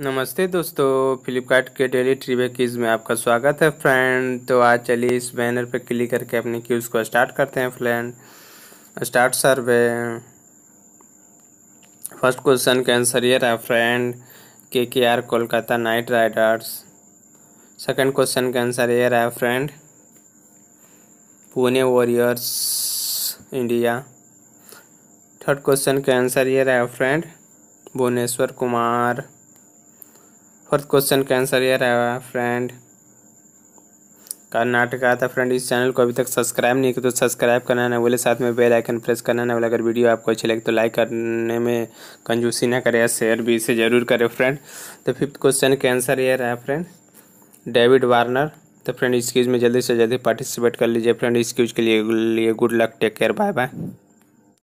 नमस्ते दोस्तों फ्लिपकार्ट के डेली ट्रीवे कीज में आपका स्वागत है फ्रेंड तो आज चलिए इस बैनर पर क्लिक करके अपने क्यूज को स्टार्ट करते हैं friend start survey first question का आंसर ये रहा friend K K R Kolkata Knight Riders second question का आंसर ये रहा friend Pune Warriors India third question का आंसर ये रहा friend Bhuvneshwar Kumar fourth question का आंसर यह रहा फ्रेंड कर्नाटका था फ्रेंड इस चैनल को अभी तक सब्सक्राइब नहीं किया तो सब्सक्राइब करना ना बोले साथ में बेल आइकन प्रेस करना ना बोले अगर वीडियो आपको अच्छी लगे तो लाइक करने में कंजूसी ना करें या शेयर भी इसे ज़रूर करें फ्रेंड तो फिफ्थ क्वेश्चन का आंसर ये रहा फ्रेंड डेविड वार्नर तो फ्रेंड इस क्यूज में जल्दी से जल्दी पार्टिसिपेट कर लीजिए फ्रेंड इस क्यूज के लिए लिए good luck take care bye bye